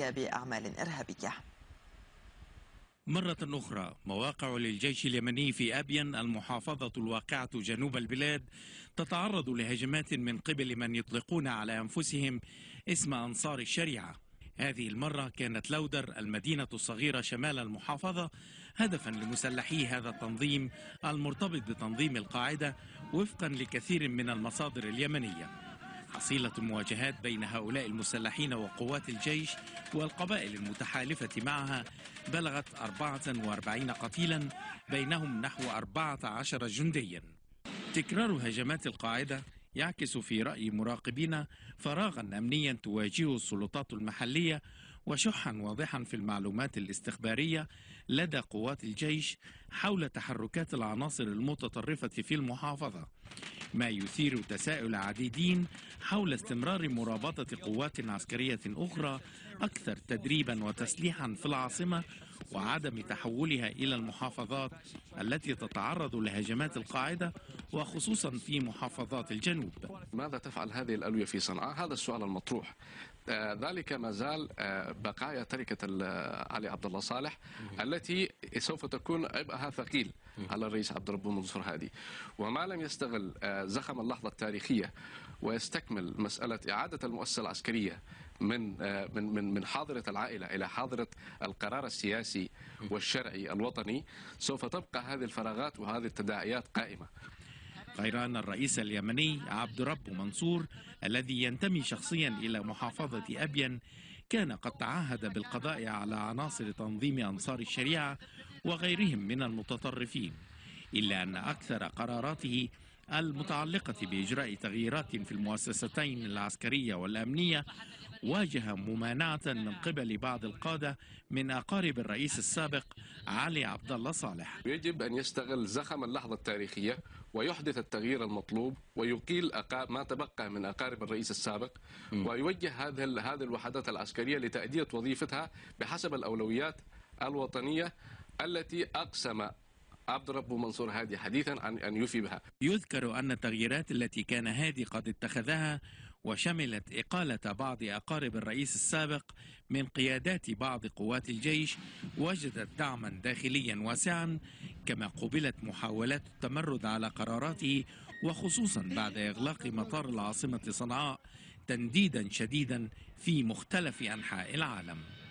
بارتكاب أعمال إرهابية مرة أخرى مواقع للجيش اليمني في أبين المحافظة الواقعة جنوب البلاد تتعرض لهجمات من قبل من يطلقون على أنفسهم اسم أنصار الشريعة هذه المرة كانت لودر المدينة الصغيرة شمال المحافظة هدفا لمسلحي هذا التنظيم المرتبط بتنظيم القاعدة وفقا لكثير من المصادر اليمنية حصيلة المواجهات بين هؤلاء المسلحين وقوات الجيش والقبائل المتحالفة معها بلغت 44 قتيلا بينهم نحو 14 جنديا تكرار هجمات القاعدة يعكس في رأي مراقبين فراغا أمنيا تواجهه السلطات المحلية وشحا واضحا في المعلومات الاستخبارية لدى قوات الجيش حول تحركات العناصر المتطرفة في المحافظة ما يثير تساؤل عديدين حول استمرار مرابطة قوات عسكرية أخرى أكثر تدريبا وتسليحا في العاصمة وعدم تحولها إلى المحافظات التي تتعرض لهجمات القاعدة وخصوصا في محافظات الجنوب ماذا تفعل هذه الألوية في صنعاء؟ هذا السؤال المطروح آه، ذلك ما زال آه، بقايا تركة آه، علي عبد الله صالح التي سوف تكون عبئها ثقيل على الرئيس عبد الرب منصور هادي وما لم يستغل زخم اللحظة التاريخية ويستكمل مسألة إعادة المؤسسة العسكرية من من من من حاضرة العائلة إلى حاضرة القرار السياسي والشرعي الوطني سوف تبقى هذه الفراغات وهذه التداعيات قائمة غير أن الرئيس اليمني عبد رب منصور الذي ينتمي شخصيا إلى محافظة أبين كان قد تعهد بالقضاء على عناصر تنظيم أنصار الشريعة وغيرهم من المتطرفين إلا أن أكثر قراراته المتعلقة بإجراء تغييرات في المؤسستين العسكرية والأمنية واجه ممانعة من قبل بعض القادة من أقارب الرئيس السابق علي عبد الله صالح يجب أن يستغل زخم اللحظة التاريخية ويحدث التغيير المطلوب ويقيل ما تبقى من أقارب الرئيس السابق ويوجه هذه هذه الوحدات العسكرية لتأدية وظيفتها بحسب الأولويات الوطنية التي أقسم عبد أضرب منصور هادي حديثا عن أن يفي بها يذكر أن التغييرات التي كان هادي قد اتخذها وشملت إقالة بعض أقارب الرئيس السابق من قيادات بعض قوات الجيش وجدت دعما داخليا واسعا كما قبلت محاولات التمرد على قراراته وخصوصا بعد إغلاق مطار العاصمة صنعاء تنديدا شديدا في مختلف أنحاء العالم